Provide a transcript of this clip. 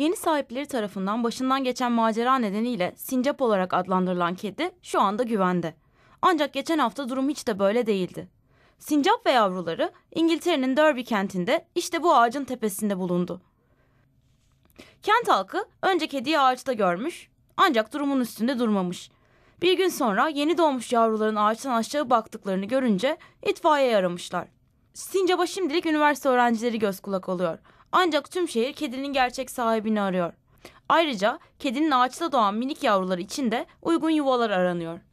Yeni sahipleri tarafından başından geçen macera nedeniyle sincap olarak adlandırılan kedi şu anda güvende. Ancak geçen hafta durum hiç de böyle değildi. Sincap ve yavruları İngiltere'nin Derby kentinde işte bu ağacın tepesinde bulundu. Kent halkı önce kediyi ağaçta görmüş ancak durumun üstünde durmamış. Bir gün sonra yeni doğmuş yavruların ağaçtan aşağı baktıklarını görünce itfaiye aramışlar. Sincaba şimdilik üniversite öğrencileri göz kulak oluyor. Ancak tüm şehir kedinin gerçek sahibini arıyor. Ayrıca kedinin ağaçta doğan minik yavruları için de uygun yuvalar aranıyor.